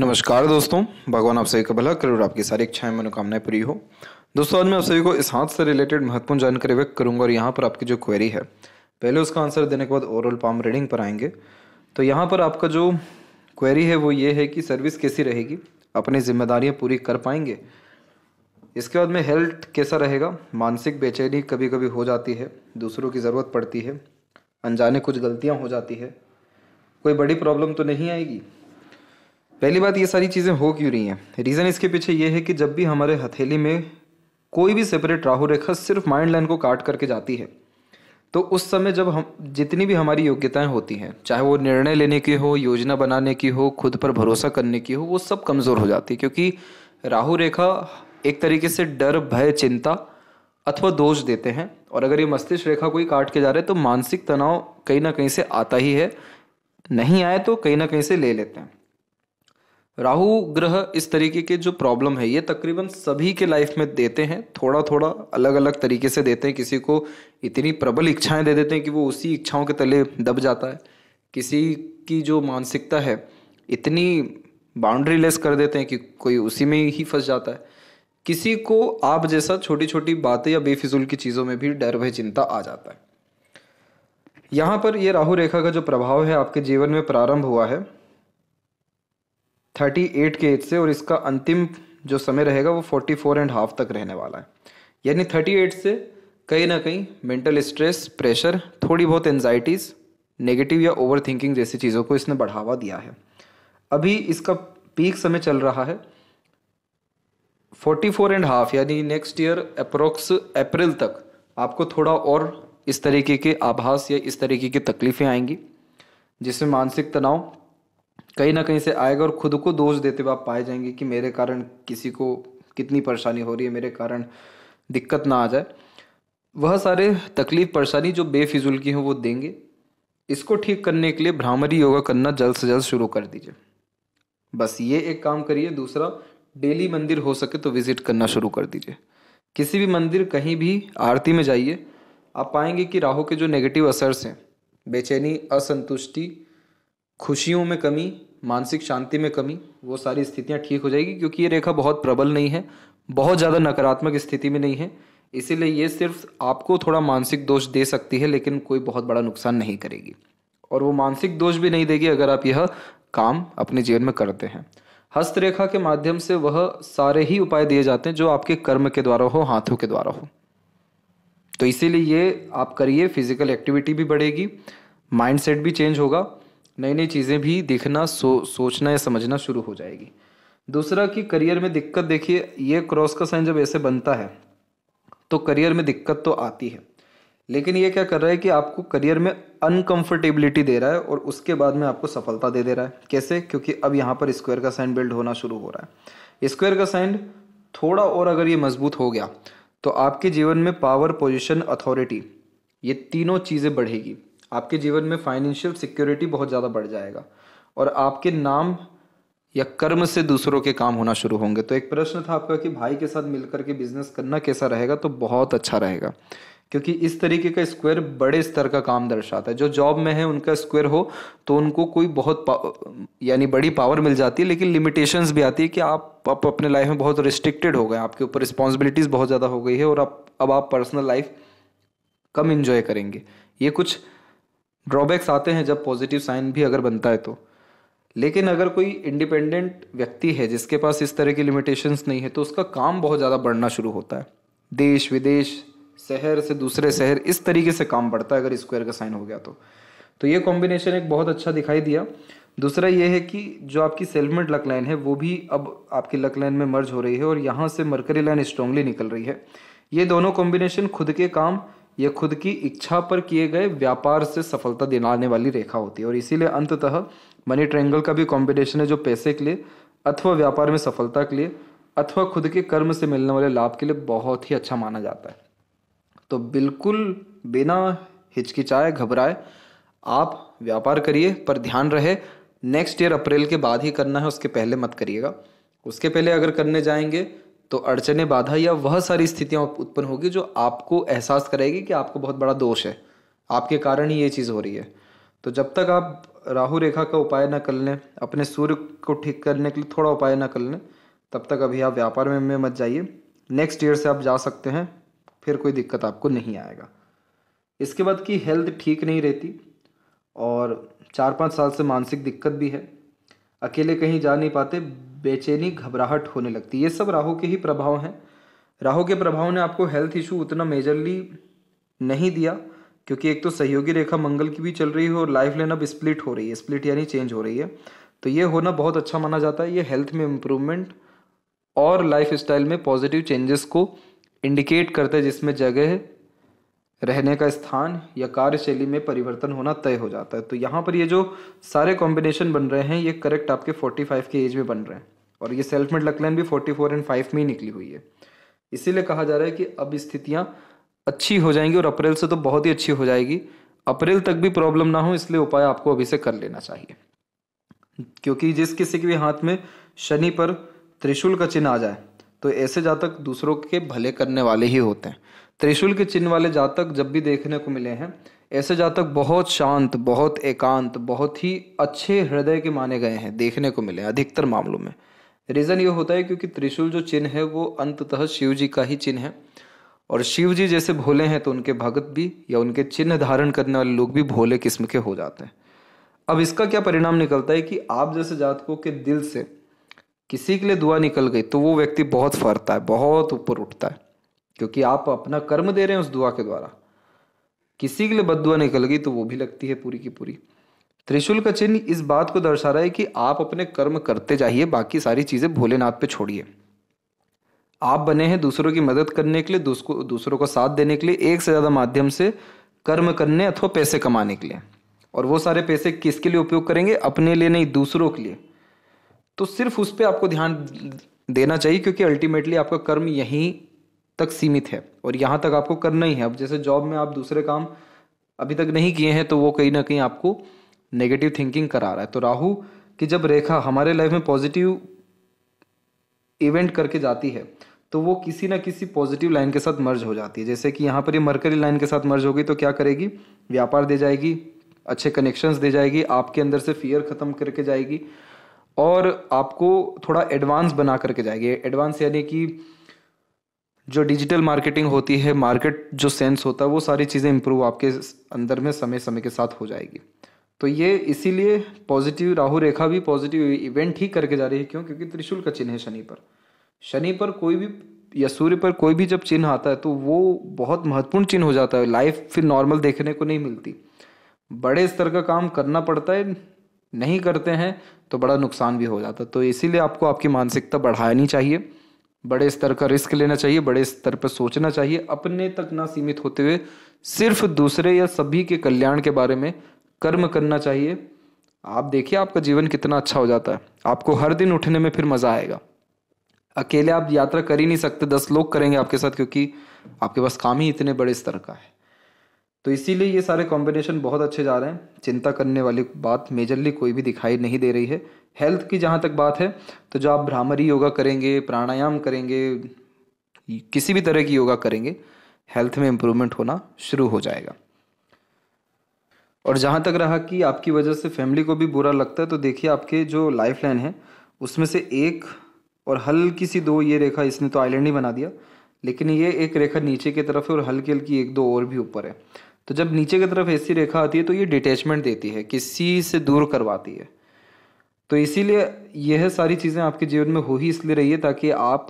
नमस्कार दोस्तों भगवान आप सभी का भला करूर आपकी सारी इच्छाएं मनोकामनाएं पूरी हो दोस्तों आज मैं आप सभी को इस हाथ से रिलेटेड महत्वपूर्ण जानकारी व्यक्त करूंगा और यहाँ पर आपकी जो क्वेरी है पहले उसका आंसर देने के बाद ओवरऑल पाम रीडिंग पर आएंगे तो यहाँ पर आपका जो क्वेरी है वो ये है कि सर्विस कैसी रहेगी अपनी जिम्मेदारियाँ पूरी कर पाएंगे इसके बाद में हेल्थ कैसा रहेगा मानसिक बेचैनी कभी कभी हो जाती है दूसरों की ज़रूरत पड़ती है अनजाने कुछ गलतियाँ हो जाती है कोई बड़ी प्रॉब्लम तो नहीं आएगी पहली बात ये सारी चीज़ें हो क्यों रही हैं रीज़न इसके पीछे ये है कि जब भी हमारे हथेली में कोई भी सेपरेट राहु रेखा सिर्फ माइंड लाइन को काट करके जाती है तो उस समय जब हम जितनी भी हमारी योग्यताएं होती हैं चाहे वो निर्णय लेने की हो योजना बनाने की हो खुद पर भरोसा करने की हो वो सब कमज़ोर हो जाती है क्योंकि राहु रेखा एक तरीके से डर भय चिंता अथवा दोष देते हैं और अगर ये मस्तिष्क रेखा कोई काट के जा रहे तो मानसिक तनाव कहीं ना कहीं से आता ही है नहीं आए तो कहीं ना कहीं से ले लेते हैं राहु ग्रह इस तरीके के जो प्रॉब्लम है ये तकरीबन सभी के लाइफ में देते हैं थोड़ा थोड़ा अलग अलग तरीके से देते हैं किसी को इतनी प्रबल इच्छाएं दे देते हैं कि वो उसी इच्छाओं के तले दब जाता है किसी की जो मानसिकता है इतनी बाउंड्री लेस कर देते हैं कि कोई उसी में ही फंस जाता है किसी को आप जैसा छोटी छोटी बातें या बेफिजुल की चीज़ों में भी डर भय चिंता आ जाता है यहाँ पर यह राहु रेखा का जो प्रभाव है आपके जीवन में प्रारंभ हुआ है थर्टी एट के एज से और इसका अंतिम जो समय रहेगा वो फोर्टी फोर एंड हाफ तक रहने वाला है यानी थर्टी एट से कहीं ना कहीं मेंटल स्ट्रेस प्रेशर थोड़ी बहुत एनजाइटीज़ नेगेटिव या ओवर थिंकिंग जैसी चीज़ों को इसने बढ़ावा दिया है अभी इसका पीक समय चल रहा है फोर्टी फोर एंड हाफ यानी नेक्स्ट ईयर अप्रोक्स अप्रैल तक आपको थोड़ा और इस तरीके के आभास या इस तरीके की तकलीफ़ें आएंगी जिसमें मानसिक तनाव कहीं ना कहीं से आएगा और खुद को दोष देते हुए आप पाए जाएंगे कि मेरे कारण किसी को कितनी परेशानी हो रही है मेरे कारण दिक्कत ना आ जाए वह सारे तकलीफ परेशानी जो बेफिजुल की हो वो देंगे इसको ठीक करने के लिए भ्रामरी योगा करना जल्द से जल्द शुरू कर दीजिए बस ये एक काम करिए दूसरा डेली मंदिर हो सके तो विज़िट करना शुरू कर दीजिए किसी भी मंदिर कहीं भी आरती में जाइए आप पाएंगे कि राहु के जो नेगेटिव असर्स हैं बेचैनी असंतुष्टि खुशियों में कमी मानसिक शांति में कमी वो सारी स्थितियाँ ठीक हो जाएगी क्योंकि ये रेखा बहुत प्रबल नहीं है बहुत ज़्यादा नकारात्मक स्थिति में नहीं है इसीलिए ये सिर्फ आपको थोड़ा मानसिक दोष दे सकती है लेकिन कोई बहुत बड़ा नुकसान नहीं करेगी और वो मानसिक दोष भी नहीं देगी अगर आप यह काम अपने जीवन में करते हैं हस्तरेखा के माध्यम से वह सारे ही उपाय दिए जाते हैं जो आपके कर्म के द्वारा हो हाथों के द्वारा हो तो इसीलिए ये आप करिए फिजिकल एक्टिविटी भी बढ़ेगी माइंडसेट भी चेंज होगा नई नई चीज़ें भी देखना सो सोचना या समझना शुरू हो जाएगी दूसरा कि करियर में दिक्कत देखिए ये क्रॉस का साइन जब ऐसे बनता है तो करियर में दिक्कत तो आती है लेकिन ये क्या कर रहा है कि आपको करियर में अनकंफर्टेबिलिटी दे रहा है और उसके बाद में आपको सफलता दे दे रहा है कैसे क्योंकि अब यहाँ पर स्क्वायर का साइन बिल्ड होना शुरू हो रहा है स्क्वायर का साइन थोड़ा और अगर ये मजबूत हो गया तो आपके जीवन में पावर पोजिशन अथॉरिटी ये तीनों चीज़ें बढ़ेगी आपके जीवन में फाइनेंशियल सिक्योरिटी बहुत ज़्यादा बढ़ जाएगा और आपके नाम या कर्म से दूसरों के काम होना शुरू होंगे तो एक प्रश्न था आपका कि भाई के साथ मिलकर के बिजनेस करना कैसा रहेगा तो बहुत अच्छा रहेगा क्योंकि इस तरीके का स्क्वायर बड़े स्तर का काम दर्शाता है जो जॉब में है उनका स्क्वायर हो तो उनको कोई बहुत यानी बड़ी पावर मिल जाती है लेकिन लिमिटेशंस भी आती है कि आप आप अपने लाइफ में बहुत रिस्ट्रिक्टेड हो गए आपके ऊपर रिस्पॉन्सिबिलिटीज़ बहुत ज़्यादा हो गई है और आप अब आप पर्सनल लाइफ कम इन्जॉय करेंगे ये कुछ ड्रॉबैक्स आते हैं जब पॉजिटिव साइन भी अगर बनता है तो लेकिन अगर कोई इंडिपेंडेंट व्यक्ति है जिसके पास इस तरह की लिमिटेशंस नहीं है तो उसका काम बहुत ज़्यादा बढ़ना शुरू होता है देश विदेश शहर से दूसरे शहर इस तरीके से काम बढ़ता है अगर स्क्वायर का साइन हो गया तो तो ये कॉम्बिनेशन एक बहुत अच्छा दिखाई दिया दूसरा ये है कि जो आपकी सेलमेंट लक लाइन है वो भी अब आपकी लक लाइन में मर्ज हो रही है और यहाँ से मरकरी लाइन स्ट्रांगली निकल रही है ये दोनों कॉम्बिनेशन खुद के काम यह खुद की इच्छा पर किए गए व्यापार से सफलता दिलाने वाली रेखा होती है और इसीलिए अंततः मनी ट्रेंगल का भी कॉम्बिनेशन है जो पैसे के लिए अथवा व्यापार में सफलता के लिए अथवा खुद के कर्म से मिलने वाले लाभ के लिए बहुत ही अच्छा माना जाता है तो बिल्कुल बिना हिचकिचाए घबराए आप व्यापार करिए पर ध्यान रहे नेक्स्ट ईयर अप्रैल के बाद ही करना है उसके पहले मत करिएगा उसके पहले अगर करने जाएंगे तो अड़चने बाधा या वह सारी स्थितियाँ उत्पन्न होगी जो आपको एहसास करेगी कि आपको बहुत बड़ा दोष है आपके कारण ही ये चीज़ हो रही है तो जब तक आप राहु रेखा का उपाय ना कर लें अपने सूर्य को ठीक करने के लिए थोड़ा उपाय ना कर लें तब तक अभी आप व्यापार में, में मत जाइए नेक्स्ट ईयर से आप जा सकते हैं फिर कोई दिक्कत आपको नहीं आएगा इसके बाद की हेल्थ ठीक नहीं रहती और चार पाँच साल से मानसिक दिक्कत भी है अकेले कहीं जा नहीं पाते बेचैनी घबराहट होने लगती है ये सब राहु के ही प्रभाव हैं राहु के प्रभाव ने आपको हेल्थ इशू उतना मेजरली नहीं दिया क्योंकि एक तो सहयोगी रेखा मंगल की भी चल रही है और लाइफ लाइन अब स्प्लिट हो रही है स्प्लिट यानी चेंज हो रही है तो ये होना बहुत अच्छा माना जाता है ये हेल्थ में इम्प्रूवमेंट और लाइफ स्टाइल में पॉजिटिव चेंजेस को इंडिकेट करता है जिसमें जगह रहने का स्थान या कार्यशैली में परिवर्तन होना तय हो जाता है तो यहाँ पर ये जो सारे कॉम्बिनेशन बन रहे हैं ये करेक्ट आपके 45 के एज में बन रहे हैं और ये सेल्फ मेड लकलाइन भी 44 एंड 5 में ही निकली हुई है इसीलिए कहा जा रहा है कि अब स्थितियाँ अच्छी हो जाएंगी और अप्रैल से तो बहुत ही अच्छी हो जाएगी अप्रैल तक भी प्रॉब्लम ना हो इसलिए उपाय आपको अभी से कर लेना चाहिए क्योंकि जिस किसी के भी हाथ में शनि पर त्रिशूल का चिन्ह आ जाए तो ऐसे जातक दूसरों के भले करने वाले ही होते हैं त्रिशूल के चिन्ह वाले जातक जब भी देखने को मिले हैं ऐसे जातक बहुत शांत बहुत एकांत बहुत ही अच्छे हृदय के माने गए हैं देखने को मिले अधिकतर मामलों में रीज़न ये होता है क्योंकि त्रिशूल जो चिन्ह है वो अंततः शिव जी का ही चिन्ह है और शिव जी जैसे भोले हैं तो उनके भगत भी या उनके चिन्ह धारण करने वाले लोग भी भोले किस्म के हो जाते हैं अब इसका क्या परिणाम निकलता है कि आप जैसे जातकों के दिल से किसी के लिए दुआ निकल गई तो वो व्यक्ति बहुत फरता है बहुत ऊपर उठता है क्योंकि आप अपना कर्म दे रहे हैं उस दुआ के द्वारा किसी के लिए बद निकल गई तो वो भी लगती है पूरी की पूरी त्रिशूल का चिन्ह इस बात को दर्शा रहा है कि आप अपने कर्म करते जाइए बाकी सारी चीज़ें भोलेनाथ पे छोड़िए आप बने हैं दूसरों की मदद करने के लिए दूसरों को साथ देने के लिए एक से ज़्यादा माध्यम से कर्म करने अथवा पैसे कमाने के लिए और वो सारे पैसे किसके लिए उपयोग करेंगे अपने लिए नहीं दूसरों के लिए तो सिर्फ उस पर आपको ध्यान देना चाहिए क्योंकि अल्टीमेटली आपका कर्म यहीं तक सीमित है और यहाँ तक आपको करना ही है अब जैसे जॉब में आप दूसरे काम अभी तक नहीं किए हैं तो वो कहीं ना कहीं आपको नेगेटिव थिंकिंग करा रहा है तो राहु की जब रेखा हमारे लाइफ में पॉजिटिव इवेंट करके जाती है तो वो किसी ना किसी पॉजिटिव लाइन के साथ मर्ज हो जाती है जैसे कि यहाँ पर ये मरकरी लाइन के साथ मर्ज होगी तो क्या करेगी व्यापार दे जाएगी अच्छे कनेक्शंस दे जाएगी आपके अंदर से फियर ख़त्म करके जाएगी और आपको थोड़ा एडवांस बना करके जाएगी एडवांस यानी कि जो डिजिटल मार्केटिंग होती है मार्केट जो सेंस होता है वो सारी चीज़ें इम्प्रूव आपके अंदर में समय समय के साथ हो जाएगी तो ये इसीलिए पॉजिटिव राहु रेखा भी पॉजिटिव इवेंट ही करके जा रही है क्यों क्योंकि त्रिशूल का चिन्ह है शनि पर शनि पर कोई भी या सूर्य पर कोई भी जब चिन्ह आता है तो वो बहुत महत्वपूर्ण चिन्ह हो जाता है लाइफ फिर नॉर्मल देखने को नहीं मिलती बड़े स्तर का काम करना पड़ता है नहीं करते हैं तो बड़ा नुकसान भी हो जाता है तो इसीलिए आपको आपकी मानसिकता बढ़ानी चाहिए बड़े स्तर का रिस्क लेना चाहिए बड़े स्तर पर सोचना चाहिए अपने तक ना सीमित होते हुए सिर्फ दूसरे या सभी के कल्याण के बारे में कर्म करना चाहिए आप देखिए आपका जीवन कितना अच्छा हो जाता है आपको हर दिन उठने में फिर मज़ा आएगा अकेले आप यात्रा कर ही नहीं सकते दस लोग करेंगे आपके साथ क्योंकि आपके पास काम ही इतने बड़े स्तर का है तो इसीलिए ये सारे कॉम्बिनेशन बहुत अच्छे जा रहे हैं चिंता करने वाली बात मेजरली कोई भी दिखाई नहीं दे रही है हेल्थ की जहाँ तक बात है तो जो आप भ्रामरी योगा करेंगे प्राणायाम करेंगे किसी भी तरह की योगा करेंगे हेल्थ में इम्प्रूवमेंट होना शुरू हो जाएगा और जहाँ तक रहा कि आपकी वजह से फैमिली को भी बुरा लगता है तो देखिए आपके जो लाइफ लाइन है उसमें से एक और हल्की सी दो ये रेखा इसने तो आइलैंड ही बना दिया लेकिन ये एक रेखा नीचे की तरफ है और हल्की हल्की एक दो और भी ऊपर है तो जब नीचे की तरफ ऐसी रेखा आती है तो ये डिटैचमेंट देती है किसी से दूर करवाती है तो इसीलिए यह सारी चीज़ें आपके जीवन में हो ही इसलिए रही है ताकि आप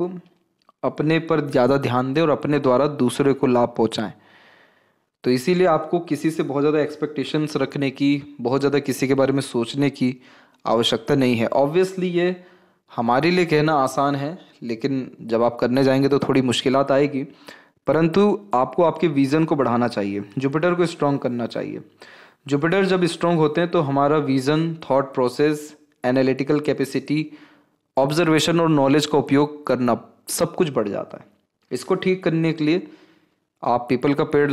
अपने पर ज़्यादा ध्यान दें और अपने द्वारा दूसरे को लाभ पहुँचाएँ तो इसीलिए आपको किसी से बहुत ज़्यादा एक्सपेक्टेशंस रखने की बहुत ज़्यादा किसी के बारे में सोचने की आवश्यकता नहीं है ऑब्वियसली ये हमारे लिए कहना आसान है लेकिन जब आप करने जाएंगे तो थोड़ी मुश्किलात आएगी परंतु आपको आपके विज़न को बढ़ाना चाहिए जुपिटर को स्ट्रांग करना चाहिए जुपिटर जब स्ट्रांग होते हैं तो हमारा vision thought process analytical capacity observation और नॉलेज का उपयोग करना सब कुछ बढ़ जाता है इसको ठीक करने के लिए आप पीपल का पेड़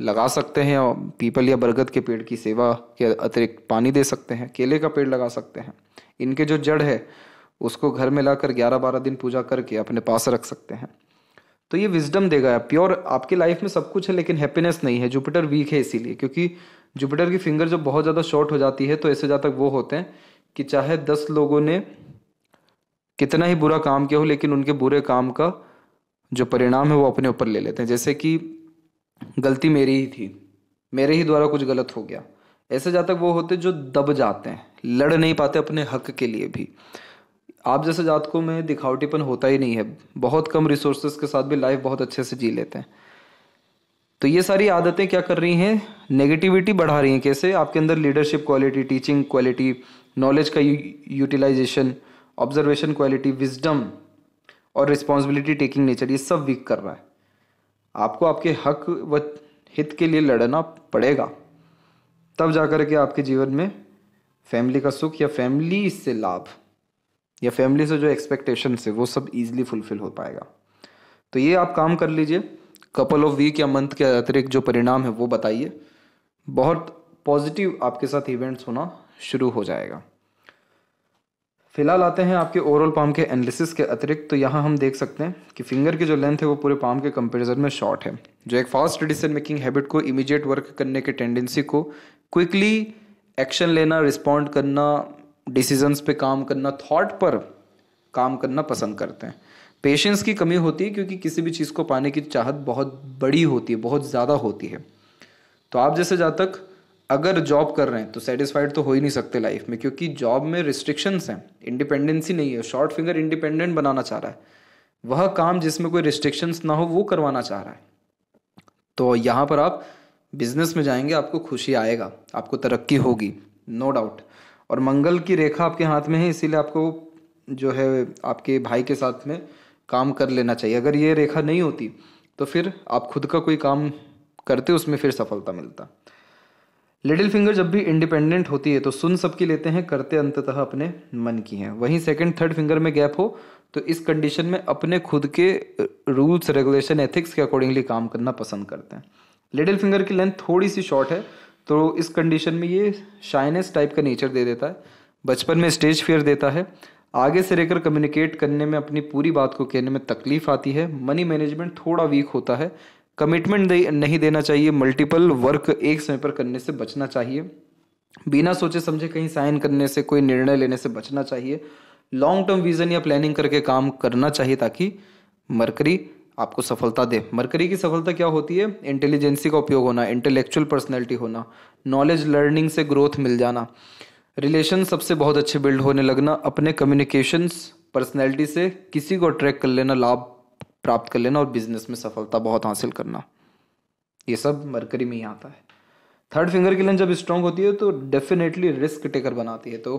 लगा सकते हैं और पीपल या बरगद के पेड़ की सेवा के अतिरिक्त पानी दे सकते हैं केले का पेड़ लगा सकते हैं इनके जो जड़ है उसको घर में लाकर 11-12 दिन पूजा करके अपने पास रख सकते हैं तो ये विजडम देगा प्योर आपकी लाइफ में सब कुछ है लेकिन हैप्पीनेस नहीं है जुपिटर वीक है इसीलिए क्योंकि जुपिटर की फिंगर जब बहुत ज़्यादा शॉर्ट हो जाती है तो ऐसे जहाँ तक वो होते हैं कि चाहे दस लोगों ने कितना ही बुरा काम किया हो लेकिन उनके बुरे काम का जो परिणाम है वो अपने ऊपर ले लेते हैं जैसे कि गलती मेरी ही थी मेरे ही द्वारा कुछ गलत हो गया ऐसे जहाँ तक वो होते जो दब जाते हैं लड़ नहीं पाते अपने हक के लिए भी आप जैसे जातकों में दिखावटीपन होता ही नहीं है बहुत कम रिसोर्सेस के साथ भी लाइफ बहुत अच्छे से जी लेते हैं तो ये सारी आदतें क्या कर रही हैं नेगेटिविटी बढ़ा रही हैं कैसे आपके अंदर leadership quality teaching quality knowledge का यूटिलाइजेशन ऑब्जर्वेशन क्वालिटी विजडम और रिस्पॉन्सिबिलिटी टेकिंग नेचर ये सब वीक कर रहा है आपको आपके हक व हित के लिए लड़ना पड़ेगा तब जाकर के आपके जीवन में फैमिली का सुख या फैमिली से लाभ या फैमिली से जो एक्सपेक्टेशन है वो सब ईजिली फुलफिल हो पाएगा तो ये आप काम कर लीजिए कपल ऑफ वीक या मंथ के अतिरिक्त जो परिणाम है वो बताइए बहुत पॉजिटिव आपके साथ इवेंट्स होना शुरू हो जाएगा फिलहाल आते हैं आपके ओवरऑल पाम के एनालिसिस के अतिरिक्त तो यहाँ हम देख सकते हैं कि फिंगर की जो लेंथ है वो पूरे पाम के कंपेरिजन में शॉर्ट है जो एक फास्ट डिसीजन मेकिंग हैबिट को इमीडिएट वर्क करने के टेंडेंसी को क्विकली एक्शन लेना रिस्पॉन्ड करना डिसीजंस पे काम करना थॉट पर काम करना पसंद करते हैं पेशेंस की कमी होती है क्योंकि किसी भी चीज़ को पाने की चाहत बहुत बड़ी होती है बहुत ज़्यादा होती है तो आप जैसे जातक अगर जॉब कर रहे हैं तो सेटिस्फाइड तो हो ही नहीं सकते लाइफ में क्योंकि जॉब में रिस्ट्रिक्शंस हैं इंडिपेंडेंसी नहीं है शॉर्ट फिंगर इंडिपेंडेंट बनाना चाह रहा है वह काम जिसमें कोई रिस्ट्रिक्शंस ना हो वो करवाना चाह रहा है तो यहाँ पर आप बिजनेस में जाएंगे आपको खुशी आएगा आपको तरक्की होगी नो डाउट और मंगल की रेखा आपके हाथ में है इसीलिए आपको जो है आपके भाई के साथ में काम कर लेना चाहिए अगर ये रेखा नहीं होती तो फिर आप खुद का कोई काम करते उसमें फिर सफलता मिलता लिटिल फिंगर जब भी इंडिपेंडेंट होती है तो सुन सबकी लेते हैं करते अंततः अपने मन की हैं वहीं सेकंड थर्ड फिंगर में गैप हो तो इस कंडीशन में अपने खुद के रूल्स रेगुलेशन एथिक्स के अकॉर्डिंगली काम करना पसंद करते हैं लिटिल फिंगर की लेंथ थोड़ी सी शॉर्ट है तो इस कंडीशन में ये शाइनेस टाइप का नेचर दे देता है बचपन में स्टेज फेयर देता है आगे से लेकर कम्युनिकेट करने में अपनी पूरी बात को कहने में तकलीफ आती है मनी मैनेजमेंट थोड़ा वीक होता है कमिटमेंट दे, नहीं देना चाहिए मल्टीपल वर्क एक समय पर करने से बचना चाहिए बिना सोचे समझे कहीं साइन करने से कोई निर्णय लेने से बचना चाहिए लॉन्ग टर्म विजन या प्लानिंग करके काम करना चाहिए ताकि मरकरी आपको सफलता दे मरकरी की सफलता क्या होती है इंटेलिजेंसी का उपयोग होना इंटेलेक्चुअल पर्सनैलिटी होना नॉलेज लर्निंग से ग्रोथ मिल जाना रिलेशन सबसे बहुत अच्छे बिल्ड होने लगना अपने कम्युनिकेशंस पर्सनैलिटी से किसी को अट्रैक्ट कर लेना लाभ प्राप्त कर लेना और बिजनेस में सफलता बहुत हासिल करना ये सब मरकरी में ही आता है थर्ड फिंगर की लेंथ जब स्ट्रांग होती है तो डेफिनेटली रिस्क टेकर बनाती है तो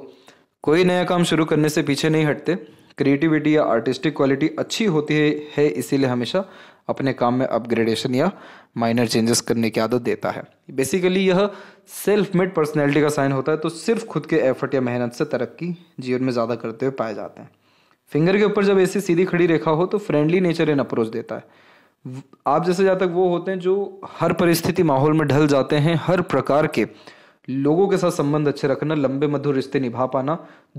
कोई नया काम शुरू करने से पीछे नहीं हटते क्रिएटिविटी या आर्टिस्टिक क्वालिटी अच्छी होती है, है इसीलिए हमेशा अपने काम में अपग्रेडेशन या माइनर चेंजेस करने की आदत देता है बेसिकली यह सेल्फ मेड पर्सनैलिटी का साइन होता है तो सिर्फ खुद के एफर्ट या मेहनत से तरक्की जीवन में ज़्यादा करते हुए पाए जाते हैं फिंगर के ऊपर जब ऐसी सीधी खड़ी रेखा हो तो फ्रेंडली नेचर एन अप्रोच देता है आप जैसे जहाँ तक वो होते हैं जो हर परिस्थिति माहौल में ढल जाते हैं हर प्रकार के लोगों के साथ संबंध अच्छे रखना लंबे मधुर रिश्ते निभा पाना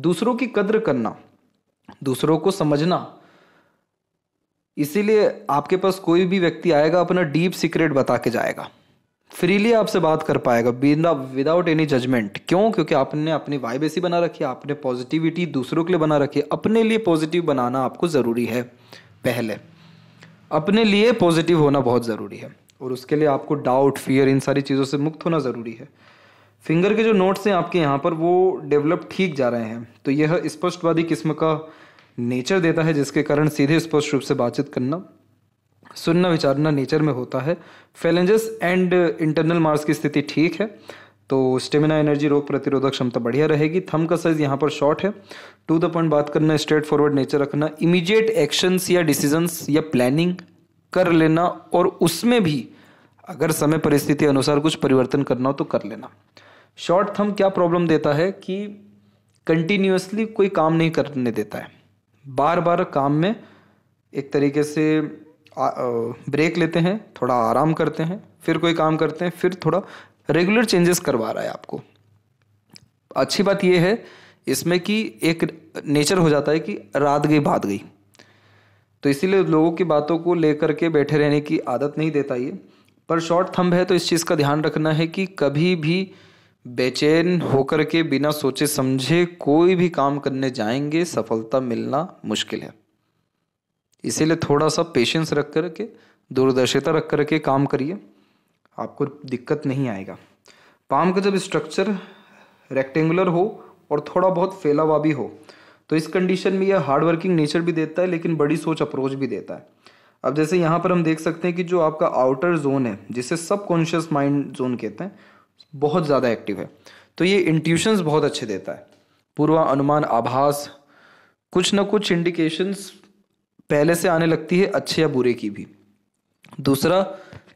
दूसरों की कद्र करना दूसरों को समझना इसीलिए आपके पास कोई भी व्यक्ति आएगा अपना डीप सीक्रेट बता के जाएगा फ्रीली आपसे बात कर पाएगा बिना विदाउट एनी जजमेंट क्यों क्योंकि आपने अपनी वाइब ऐसी बना रखी है आपने पॉजिटिविटी दूसरों के लिए बना रखी है अपने लिए पॉजिटिव बनाना आपको ज़रूरी है पहले अपने लिए पॉजिटिव होना बहुत ज़रूरी है और उसके लिए आपको डाउट फियर इन सारी चीज़ों से मुक्त होना ज़रूरी है फिंगर के जो नोट्स हैं आपके यहाँ पर वो डेवलप ठीक जा रहे हैं तो यह स्पष्टवादी किस्म का नेचर देता है जिसके कारण सीधे स्पष्ट रूप से बातचीत करना सुनना विचारना नेचर में होता है फैलेंजेस एंड इंटरनल मार्स की स्थिति ठीक है तो स्टेमिना एनर्जी रोग प्रतिरोधक क्षमता बढ़िया रहेगी थम का साइज यहाँ पर शॉर्ट है टू द पॉइंट बात करना स्ट्रेट फॉरवर्ड नेचर रखना इमीडिएट एक्शंस या डिसीजंस या प्लानिंग कर लेना और उसमें भी अगर समय परिस्थिति अनुसार कुछ परिवर्तन करना हो तो कर लेना शॉर्ट थम क्या प्रॉब्लम देता है कि कंटिन्यूसली कोई काम नहीं करने देता है बार बार काम में एक तरीके से ब्रेक लेते हैं थोड़ा आराम करते हैं फिर कोई काम करते हैं फिर थोड़ा रेगुलर चेंजेस करवा रहा है आपको अच्छी बात यह है इसमें कि एक नेचर हो जाता है कि रात गई बात गई तो इसीलिए लोगों की बातों को लेकर के बैठे रहने की आदत नहीं देता ये पर शॉर्ट थंब है तो इस चीज़ का ध्यान रखना है कि कभी भी बेचैन होकर के बिना सोचे समझे कोई भी काम करने जाएंगे सफलता मिलना मुश्किल है इसीलिए थोड़ा सा पेशेंस रख कर के दूरदर्शिता रख कर के काम करिए आपको दिक्कत नहीं आएगा पाम का जब स्ट्रक्चर रेक्टेंगुलर हो और थोड़ा बहुत फैलावा भी हो तो इस कंडीशन में यह हार्ड वर्किंग नेचर भी देता है लेकिन बड़ी सोच अप्रोच भी देता है अब जैसे यहाँ पर हम देख सकते हैं कि जो आपका आउटर जोन है जिसे सब कॉन्शियस माइंड जोन कहते हैं बहुत ज़्यादा एक्टिव है तो ये इंट्यूशंस बहुत अच्छे देता है पूर्वा अनुमान आभास कुछ ना कुछ इंडिकेशंस पहले से आने लगती है अच्छे या बुरे की भी दूसरा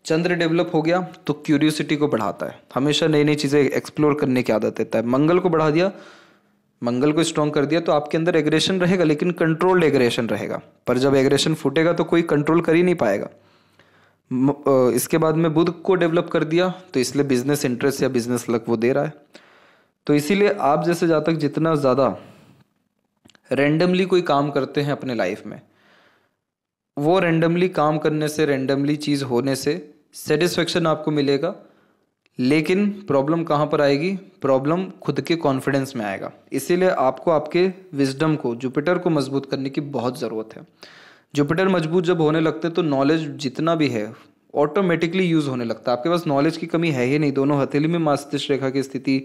चंद्र डेवलप हो गया तो क्यूरियोसिटी को बढ़ाता है हमेशा नई नई चीज़ें एक्सप्लोर करने की आदत देता है मंगल को बढ़ा दिया मंगल को स्ट्रॉन्ग कर दिया तो आपके अंदर एग्रेशन रहेगा लेकिन कंट्रोल्ड एग्रेशन रहेगा पर जब एग्रेशन फूटेगा तो कोई कंट्रोल कर ही नहीं पाएगा इसके बाद में बुद्ध को डेवलप कर दिया तो इसलिए बिजनेस इंटरेस्ट या बिजनेस लक वो दे रहा है तो इसीलिए आप जैसे जातक जितना ज़्यादा रेंडमली कोई काम करते हैं अपने लाइफ में वो रेंडमली काम करने से रेंडमली चीज़ होने से सेटिस्फेक्शन आपको मिलेगा लेकिन प्रॉब्लम कहाँ पर आएगी प्रॉब्लम खुद के कॉन्फिडेंस में आएगा इसीलिए आपको आपके विजडम को जुपिटर को मजबूत करने की बहुत ज़रूरत है जुपिटर मजबूत जब होने लगते तो नॉलेज जितना भी है ऑटोमेटिकली यूज़ होने लगता है आपके पास नॉलेज की कमी है ही नहीं दोनों हथेली में मस्तिष्क रेखा की स्थिति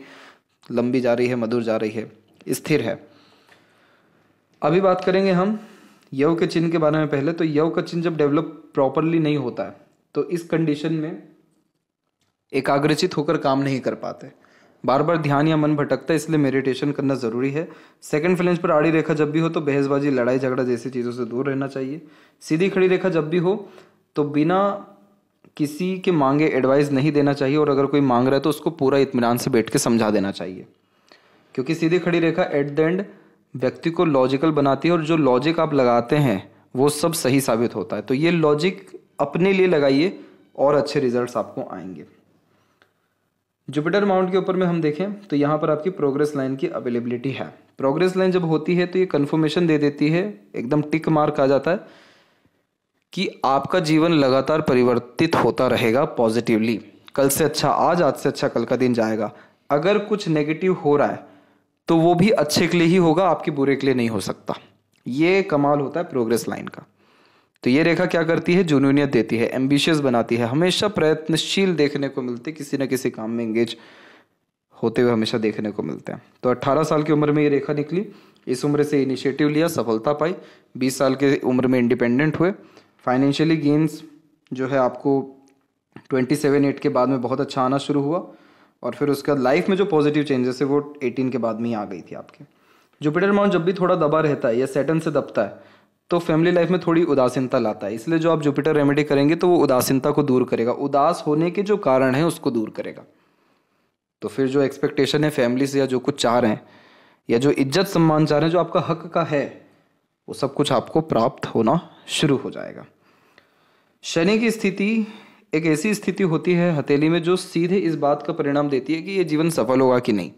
लंबी जा रही है मधुर जा रही है स्थिर है अभी बात करेंगे हम यव के चिन्ह के बारे में पहले तो यव का चिन्ह जब डेवलप प्रॉपरली नहीं होता है तो इस कंडीशन में एकाग्रचित होकर काम नहीं कर पाते बार बार ध्यान या मन भटकता है इसलिए मेडिटेशन करना ज़रूरी है सेकंड फ्लेंज पर आड़ी रेखा जब भी हो तो बहसबाजी लड़ाई झगड़ा जैसी चीज़ों से दूर रहना चाहिए सीधी खड़ी रेखा जब भी हो तो बिना किसी के मांगे एडवाइस नहीं देना चाहिए और अगर कोई मांग रहा है तो उसको पूरा इतमान से बैठ के समझा देना चाहिए क्योंकि सीधी खड़ी रेखा एट द एंड व्यक्ति को लॉजिकल बनाती है और जो लॉजिक आप लगाते हैं वो सब सही साबित होता है तो ये लॉजिक अपने लिए लगाइए और अच्छे रिजल्ट्स आपको आएंगे जुपिटर माउंट के ऊपर में हम देखें तो यहाँ पर आपकी प्रोग्रेस लाइन की अवेलेबिलिटी है प्रोग्रेस लाइन जब होती है तो ये कन्फर्मेशन दे देती है एकदम टिक मार्क आ जाता है कि आपका जीवन लगातार परिवर्तित होता रहेगा पॉजिटिवली कल से अच्छा आज आज से अच्छा कल का दिन जाएगा अगर कुछ नेगेटिव हो रहा है तो वो भी अच्छे के लिए ही होगा आपके बुरे के लिए नहीं हो सकता ये कमाल होता है प्रोग्रेस लाइन का तो ये रेखा क्या करती है जुनूनियत देती है एम्बिशियस बनाती है हमेशा प्रयत्नशील देखने को मिलते किसी न किसी काम में एंगेज होते हुए हमेशा देखने को मिलते हैं तो 18 साल की उम्र में ये रेखा निकली इस उम्र से इनिशिएटिव लिया सफलता पाई 20 साल के उम्र में इंडिपेंडेंट हुए फाइनेंशियली गेंस जो है आपको 27 एट के बाद में बहुत अच्छा आना शुरू हुआ और फिर उसके बाद लाइफ में जो पॉजिटिव चेंजेस है वो 18 के बाद में ही आ गई थी आपके जुपिटर माउंट जब भी थोड़ा दबा रहता है या सेटन से दबता है तो फैमिली लाइफ में थोड़ी उदासीनता लाता है इसलिए जो आप जुपिटर रेमेडी करेंगे तो वो उदासीनता को दूर करेगा उदास होने के जो कारण है उसको दूर करेगा तो फिर जो एक्सपेक्टेशन है फैमिली से या जो कुछ चाह रहे हैं या जो इज्जत सम्मान चाह रहे हैं जो आपका हक का है वो सब कुछ आपको प्राप्त होना शुरू हो जाएगा शनि की स्थिति एक ऐसी स्थिति होती है हथेली में जो सीधे इस बात का परिणाम देती है कि ये जीवन सफल होगा कि नहीं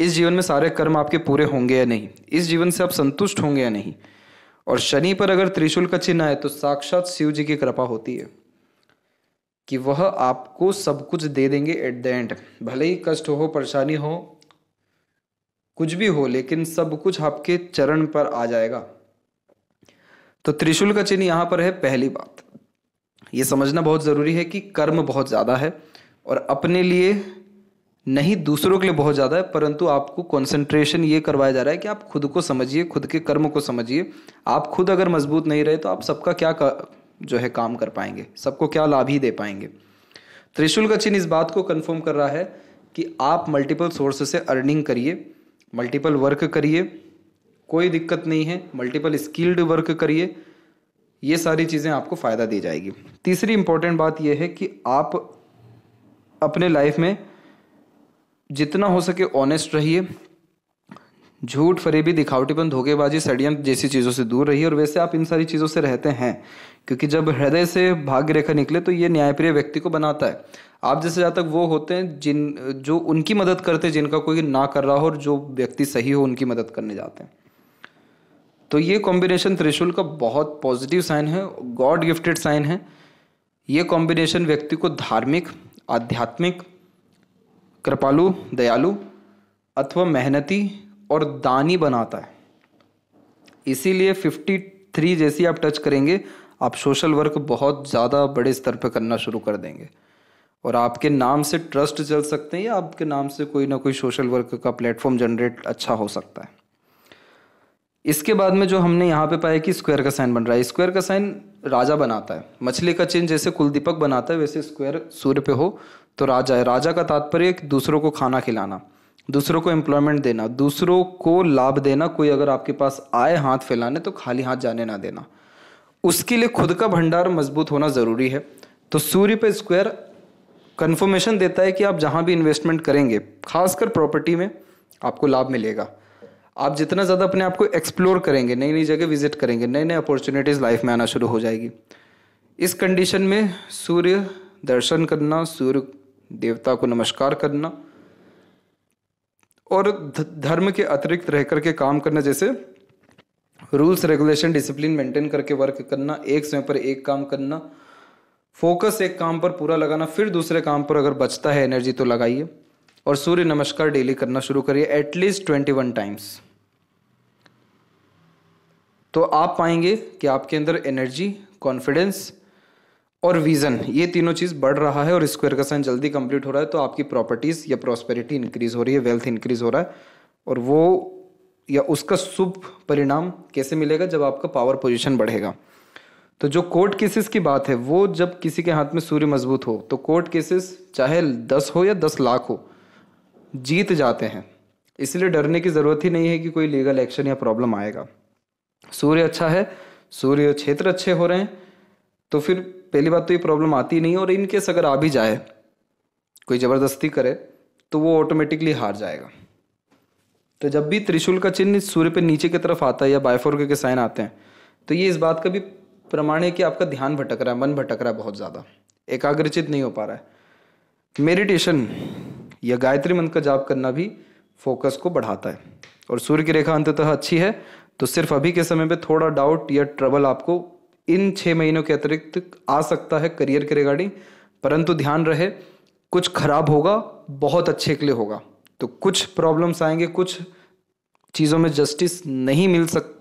इस जीवन में सारे कर्म आपके पूरे होंगे या नहीं इस जीवन से आप संतुष्ट होंगे या नहीं और शनि पर अगर त्रिशूल का चिन्ह है तो साक्षात शिव जी की कृपा होती है कि वह आपको सब कुछ दे देंगे एट द एंड भले ही कष्ट हो परेशानी हो कुछ भी हो लेकिन सब कुछ आपके चरण पर आ जाएगा तो त्रिशूल का चिन्ह यहां पर है पहली बात ये समझना बहुत ज़रूरी है कि कर्म बहुत ज़्यादा है और अपने लिए नहीं दूसरों के लिए बहुत ज़्यादा है परंतु आपको कंसंट्रेशन ये करवाया जा रहा है कि आप खुद को समझिए खुद के कर्म को समझिए आप खुद अगर मजबूत नहीं रहे तो आप सबका क्या का, जो है काम कर पाएंगे सबको क्या लाभ ही दे पाएंगे त्रिशूल का चिन्ह इस बात को कन्फर्म कर रहा है कि आप मल्टीपल सोर्स से अर्निंग करिए मल्टीपल वर्क करिए कोई दिक्कत नहीं है मल्टीपल स्किल्ड वर्क करिए ये सारी चीज़ें आपको फ़ायदा दी जाएगी तीसरी इंपॉर्टेंट बात यह है कि आप अपने लाइफ में जितना हो सके ऑनेस्ट रहिए झूठ फरेबी दिखावटीपन धोखेबाजी षडयंत्र जैसी चीज़ों से दूर रहिए और वैसे आप इन सारी चीज़ों से रहते हैं क्योंकि जब हृदय से भाग्य रेखा निकले तो ये न्यायप्रिय व्यक्ति को बनाता है आप जैसे जहाँ तक वो होते हैं जिन जो उनकी मदद करते हैं जिनका कोई ना कर रहा हो और जो व्यक्ति सही हो उनकी मदद करने जाते हैं तो ये कॉम्बिनेशन त्रिशूल का बहुत पॉजिटिव साइन है गॉड गिफ्टेड साइन है ये कॉम्बिनेशन व्यक्ति को धार्मिक आध्यात्मिक कृपालु दयालु अथवा मेहनती और दानी बनाता है इसीलिए फिफ्टी थ्री जैसी आप टच करेंगे आप सोशल वर्क बहुत ज़्यादा बड़े स्तर पर करना शुरू कर देंगे और आपके नाम से ट्रस्ट चल सकते हैं या आपके नाम से कोई ना कोई सोशल वर्क का प्लेटफॉर्म जनरेट अच्छा हो सकता है इसके बाद में जो हमने यहाँ पे पाया कि स्क्वायर का साइन बन रहा है स्क्वायर का साइन राजा बनाता है मछली का चिन्ह जैसे कुलदीपक बनाता है वैसे स्क्वायर सूर्य पे हो तो राजा है राजा का तात्पर्य दूसरों को खाना खिलाना दूसरों को एम्प्लॉयमेंट देना दूसरों को लाभ देना कोई अगर आपके पास आए हाथ फैलाने तो खाली हाथ जाने ना देना उसके लिए खुद का भंडार मजबूत होना ज़रूरी है तो सूर्य पे स्क्वायर कन्फर्मेशन देता है कि आप जहाँ भी इन्वेस्टमेंट करेंगे खासकर प्रॉपर्टी में आपको लाभ मिलेगा आप जितना ज़्यादा अपने आप को एक्सप्लोर करेंगे नई नई जगह विजिट करेंगे नए नए अपॉर्चुनिटीज़ लाइफ में आना शुरू हो जाएगी इस कंडीशन में सूर्य दर्शन करना सूर्य देवता को नमस्कार करना और धर्म के अतिरिक्त रह करके काम करना जैसे रूल्स रेगुलेशन डिसिप्लिन मेंटेन करके वर्क करना एक समय पर एक काम करना फोकस एक काम पर पूरा लगाना फिर दूसरे काम पर अगर बचता है एनर्जी तो लगाइए और सूर्य नमस्कार डेली करना शुरू करिए एटलीस्ट ट्वेंटी वन टाइम्स तो आप पाएंगे कि आपके अंदर एनर्जी कॉन्फिडेंस और विज़न ये तीनों चीज़ बढ़ रहा है और स्क्वायर का साइन जल्दी कंप्लीट हो रहा है तो आपकी प्रॉपर्टीज़ या प्रॉस्पेरिटी इंक्रीज़ हो रही है वेल्थ इंक्रीज़ हो रहा है और वो या उसका शुभ परिणाम कैसे मिलेगा जब आपका पावर पोजिशन बढ़ेगा तो जो कोर्ट केसेस की बात है वो जब किसी के हाथ में सूर्य मजबूत हो तो कोर्ट केसेस चाहे दस हो या दस लाख हो जीत जाते हैं इसलिए डरने की ज़रूरत ही नहीं है कि कोई लीगल एक्शन या प्रॉब्लम आएगा सूर्य अच्छा है सूर्य क्षेत्र अच्छे हो रहे हैं तो फिर पहली बात तो ये प्रॉब्लम आती नहीं और इनकेस अगर आ भी जाए कोई ज़बरदस्ती करे तो वो ऑटोमेटिकली हार जाएगा तो जब भी त्रिशूल का चिन्ह सूर्य पे नीचे की तरफ आता है या बायफोर के साइन आते हैं तो ये इस बात का भी प्रमाण है कि आपका ध्यान भटक रहा है मन भटक रहा है बहुत ज़्यादा एकाग्रचित नहीं हो पा रहा है मेडिटेशन या गायत्री मंत्र का जाप करना भी फोकस को बढ़ाता है और सूर्य की रेखा अंततः अच्छी है तो सिर्फ अभी के समय पे थोड़ा डाउट या ट्रबल आपको इन छः महीनों के अतिरिक्त आ सकता है करियर के रिगार्डिंग परंतु ध्यान रहे कुछ खराब होगा बहुत अच्छे के लिए होगा तो कुछ प्रॉब्लम्स आएंगे कुछ चीज़ों में जस्टिस नहीं मिल सक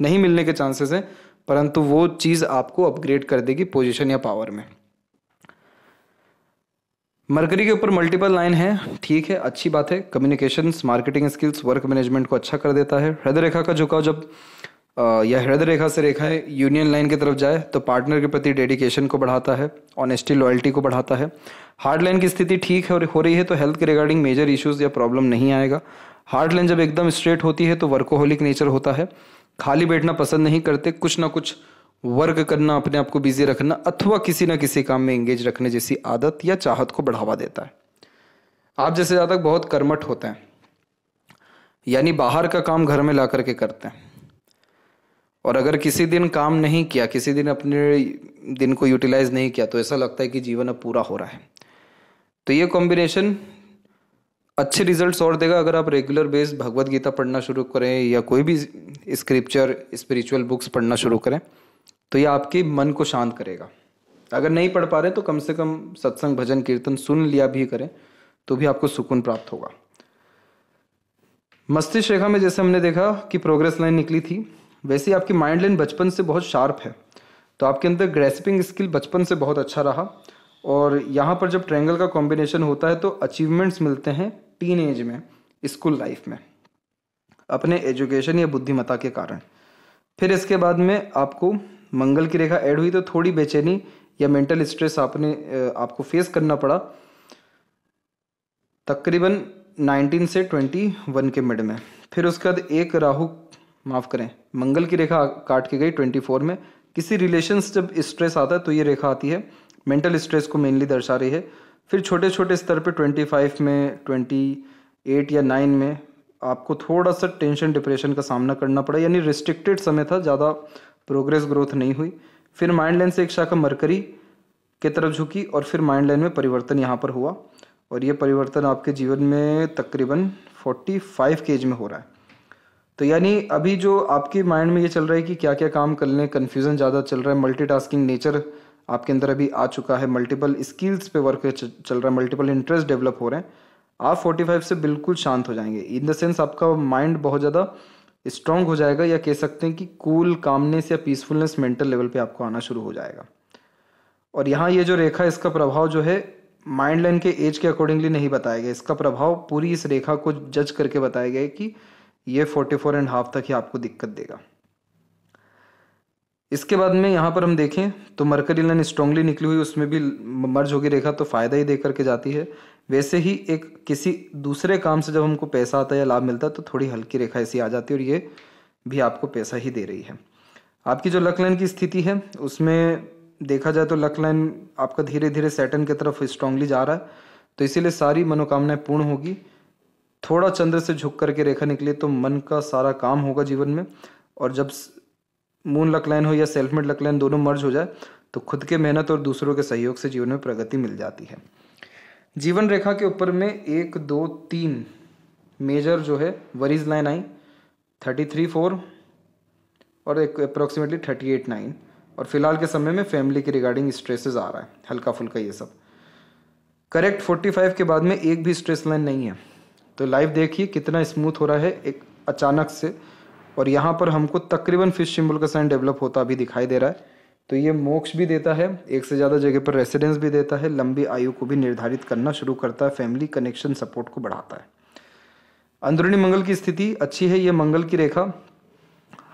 नहीं मिलने के चांसेस हैं परंतु वो चीज़ आपको अपग्रेड कर देगी पोजीशन या पावर में मरकरी के ऊपर मल्टीपल लाइन है ठीक है अच्छी बात है communications marketing skills work management को अच्छा कर देता है हृदय रेखा का झुकाव जब या हृदय रेखा से रेखा है यूनियन लाइन की तरफ जाए तो पार्टनर के प्रति डेडिकेशन को बढ़ाता है ऑनेस्टी लॉयल्टी को बढ़ाता है हार्ड लाइन की स्थिति ठीक है हो रही है तो हेल्थ के रिगार्डिंग मेजर इश्यूज या प्रॉब्लम नहीं आएगा हार्ड लाइन जब एकदम स्ट्रेट होती है तो वर्कोहोलिक नेचर होता है खाली बैठना पसंद नहीं करते कुछ ना कुछ वर्क करना अपने आप को बिजी रखना अथवा किसी ना किसी काम में एंगेज रखने जैसी आदत या चाहत को बढ़ावा देता है आप जैसे ज़्यादा बहुत कर्मठ होते हैं यानी बाहर का काम घर में ला करके करते हैं और अगर किसी दिन काम नहीं किया किसी दिन अपने दिन को यूटिलाइज नहीं किया तो ऐसा लगता है कि जीवन अब पूरा हो रहा है तो ये कॉम्बिनेशन अच्छे रिजल्ट्स और देगा अगर आप रेगुलर बेस भगवत गीता पढ़ना शुरू करें या कोई भी स्क्रिप्चर स्पिरिचुअल बुक्स पढ़ना शुरू करें तो ये आपके मन को शांत करेगा अगर नहीं पढ़ पा रहे तो कम से कम सत्संग भजन कीर्तन सुन लिया भी करें तो भी आपको सुकून प्राप्त होगा मस्तिष्क रेखा में जैसे हमने देखा कि प्रोग्रेस लाइन निकली थी वैसे आपकी माइंड लाइन बचपन से बहुत शार्प है तो आपके अंदर ग्रेसपिंग स्किल बचपन से बहुत अच्छा रहा और यहाँ पर जब ट्रैंगल का कॉम्बिनेशन होता है तो अचीवमेंट्स मिलते हैं टीन एज में स्कूल लाइफ में अपने एजुकेशन या बुद्धिमत्ता के कारण फिर इसके बाद में आपको मंगल की रेखा ऐड हुई तो थोड़ी बेचैनी या मेंटल स्ट्रेस आपने आपको फेस करना पड़ा तकरीबन 19 से 21 के मिड में फिर उसके बाद एक राहु माफ़ करें मंगल की रेखा काट के गई ट्वेंटी फोर में किसी रिलेशन जब स्ट्रेस आता है तो ये रेखा आती है मेंटल स्ट्रेस को मेनली दर्शा रही है फिर छोटे छोटे स्तर पे ट्वेंटी फाइव में ट्वेंटी एट या नाइन में आपको थोड़ा सा टेंशन डिप्रेशन का सामना करना पड़ा यानी रिस्ट्रिक्टेड समय था ज़्यादा प्रोग्रेस ग्रोथ नहीं हुई फिर माइंड लाइन से एक शाखा मरकरी के तरफ झुकी और फिर माइंड लाइन में परिवर्तन यहाँ पर हुआ और ये परिवर्तन आपके जीवन में तकरीबन फोर्टी फाइव के एज में हो रहा है तो यानी अभी जो आपके माइंड में ये चल रहा है कि क्या क्या काम कर लें कन्फ्यूज़न ज़्यादा चल रहा है मल्टीटास्किंग नेचर आपके अंदर अभी आ चुका है मल्टीपल स्किल्स पे वर्क चल रहा है मल्टीपल इंटरेस्ट डेवलप हो रहे हैं आप 45 से बिल्कुल शांत हो जाएंगे इन द सेंस आपका माइंड बहुत ज़्यादा स्ट्रांग हो जाएगा या कह सकते हैं कि कूल कामनेस या पीसफुलनेस मेंटल लेवल पे आपको आना शुरू हो जाएगा और यहाँ ये जो रेखा इसका प्रभाव जो है माइंड लाइन के एज के अकॉर्डिंगली नहीं बताया गया इसका प्रभाव पूरी इस रेखा को जज करके बताया गया कि ये फोर्टी फोर एंड हाफ तक ही आपको दिक्कत देगा इसके बाद में यहाँ पर हम देखें तो मरकरी लाइन स्ट्रांगली निकली हुई उसमें भी मर्ज होगी रेखा तो फ़ायदा ही दे करके जाती है वैसे ही एक किसी दूसरे काम से जब हमको पैसा आता है या लाभ मिलता है तो थोड़ी हल्की रेखा ऐसी आ जाती है और ये भी आपको पैसा ही दे रही है आपकी जो लक लाइन की स्थिति है उसमें देखा जाए तो लक लाइन आपका धीरे धीरे सैटन की तरफ स्ट्रांगली जा रहा है तो इसीलिए सारी मनोकामनाएं पूर्ण होगी थोड़ा चंद्र से झुक करके रेखा निकले तो मन का सारा काम होगा जीवन में और जब मून लक लाइन हो या सेल्फमेड लक लाइन दोनों मर्ज हो जाए तो खुद के मेहनत और दूसरों के सहयोग से जीवन में प्रगति मिल जाती है जीवन रेखा के ऊपर में एक दो तीन मेजर जो है वरीज लाइन आई थर्टी थ्री फोर और एक अप्रोक्सीमेटली थर्टी एट नाइन और फिलहाल के समय में फैमिली के रिगार्डिंग स्ट्रेसेस आ रहा है हल्का फुल्का ये सब करेक्ट फोर्टी फाइव के बाद में एक भी स्ट्रेस लाइन नहीं है तो लाइव देखिए कितना स्मूथ हो रहा है एक अचानक से और यहाँ पर हमको तकरीबन फिश सिंबल का साइन डेवलप होता अभी दिखाई दे रहा है तो ये मोक्ष भी देता है एक से ज़्यादा जगह पर रेसिडेंस भी देता है लंबी आयु को भी निर्धारित करना शुरू करता है फैमिली कनेक्शन सपोर्ट को बढ़ाता है अंदरूनी मंगल की स्थिति अच्छी है ये मंगल की रेखा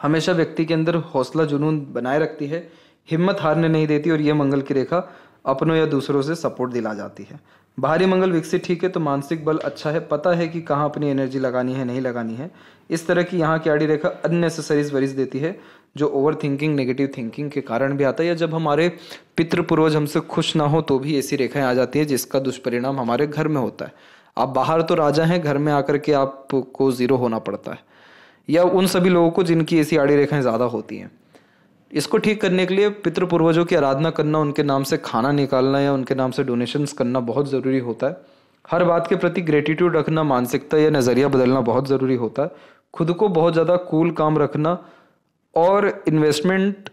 हमेशा व्यक्ति के अंदर हौसला जुनून बनाए रखती है हिम्मत हारने नहीं देती और यह मंगल की रेखा अपनों या दूसरों से सपोर्ट दिला जाती है बाहरी मंगल विकसित ठीक है तो मानसिक बल अच्छा है पता है कि कहाँ अपनी एनर्जी लगानी है नहीं लगानी है इस तरह की यहाँ की आड़ी रेखा अननेसेसरीज वरीज देती है जो ओवर थिंकिंग नेगेटिव थिंकिंग के कारण भी आता है या जब हमारे पितृ पूर्वज हमसे खुश ना हो तो भी ऐसी रेखाएं आ जाती है जिसका दुष्परिणाम हमारे घर में होता है आप बाहर तो राजा हैं घर में आकर के आपको ज़ीरो होना पड़ता है या उन सभी लोगों को जिनकी ऐसी आड़ी रेखाएं ज़्यादा होती हैं इसको ठीक करने के लिए पितृ पूर्वजों की आराधना करना उनके नाम से खाना निकालना या उनके नाम से डोनेशंस करना बहुत ज़रूरी होता है हर बात के प्रति ग्रेटिट्यूड रखना मानसिकता या नज़रिया बदलना बहुत ज़रूरी होता है खुद को बहुत ज़्यादा कूल काम रखना और इन्वेस्टमेंट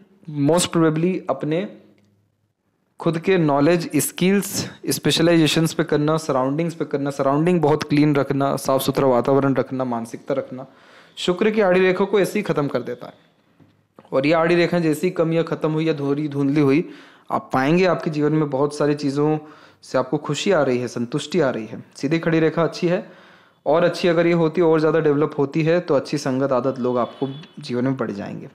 मोस्ट प्रोबेबली अपने खुद के नॉलेज स्किल्स स्पेशलाइजेशंस पे करना सराउंडिंग्स पे करना सराउंडिंग बहुत क्लीन रखना साफ़ सुथरा वातावरण रखना मानसिकता रखना शुक्र की आड़ी रेखा को ऐसे ही ख़त्म कर देता है और ये आड़ी रेखाएं जैसे ही कम या ख़त्म हुई या धोरी धुंधली हुई आप पाएंगे आपके जीवन में बहुत सारी चीज़ों से आपको खुशी आ रही है संतुष्टि आ रही है सीधी खड़ी रेखा अच्छी है और अच्छी अगर ये होती और ज़्यादा डेवलप होती है तो अच्छी संगत आदत लोग आपको जीवन में बढ़ जाएंगे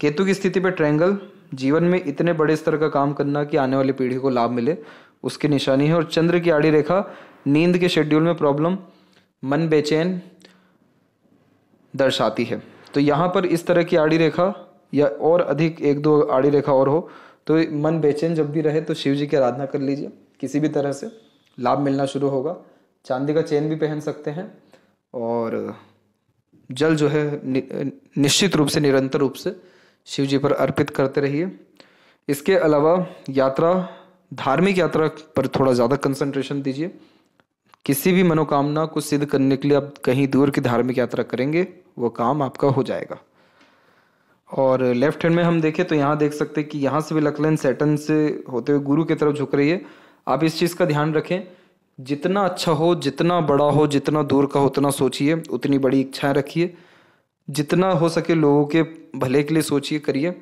केतु की स्थिति पर ट्रैंगल जीवन में इतने बड़े स्तर का काम करना कि आने वाली पीढ़ी को लाभ मिले उसकी निशानी है और चंद्र की आड़ी रेखा नींद के शेड्यूल में प्रॉब्लम मन बेचैन दर्शाती है तो यहाँ पर इस तरह की आड़ी रेखा या और अधिक एक दो आड़ी रेखा और हो तो मन बेचैन जब भी रहे तो शिव जी की आराधना कर लीजिए किसी भी तरह से लाभ मिलना शुरू होगा चांदी का चेन भी पहन सकते हैं और जल जो है नि, निश्चित रूप से निरंतर रूप से शिव जी पर अर्पित करते रहिए इसके अलावा यात्रा धार्मिक यात्रा पर थोड़ा ज़्यादा कंसंट्रेशन दीजिए किसी भी मनोकामना को सिद्ध करने के लिए आप कहीं दूर की धार्मिक यात्रा करेंगे वो काम आपका हो जाएगा और लेफ्ट हैंड में हम देखें तो यहाँ देख सकते हैं कि यहाँ से भी लक लाइन सेटन से होते हुए गुरु की तरफ झुक रही है आप इस चीज़ का ध्यान रखें जितना अच्छा हो जितना बड़ा हो जितना दूर का हो उतना सोचिए उतनी बड़ी इच्छाएं रखिए जितना हो सके लोगों के भले के लिए सोचिए करिए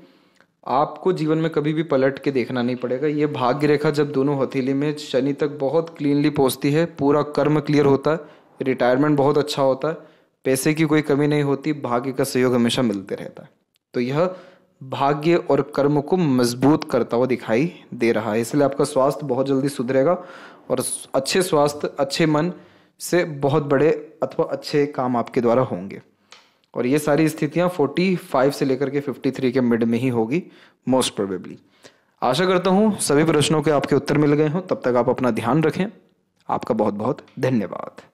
आपको जीवन में कभी भी पलट के देखना नहीं पड़ेगा ये भाग्य रेखा जब दोनों हथेली में शनि तक बहुत क्लीनली पहुँचती है पूरा कर्म क्लियर होता है रिटायरमेंट बहुत अच्छा होता है पैसे की कोई कमी नहीं होती भाग्य का सहयोग हमेशा मिलते रहता है तो यह भाग्य और कर्म को मजबूत करता हुआ दिखाई दे रहा है इसलिए आपका स्वास्थ्य बहुत जल्दी सुधरेगा और अच्छे स्वास्थ्य अच्छे मन से बहुत बड़े अथवा अच्छे काम आपके द्वारा होंगे और ये सारी स्थितियाँ 45 से लेकर के 53 के मिड में ही होगी मोस्ट प्रोबेबली आशा करता हूँ सभी प्रश्नों के आपके उत्तर मिल गए हों तब तक आप अपना ध्यान रखें आपका बहुत बहुत धन्यवाद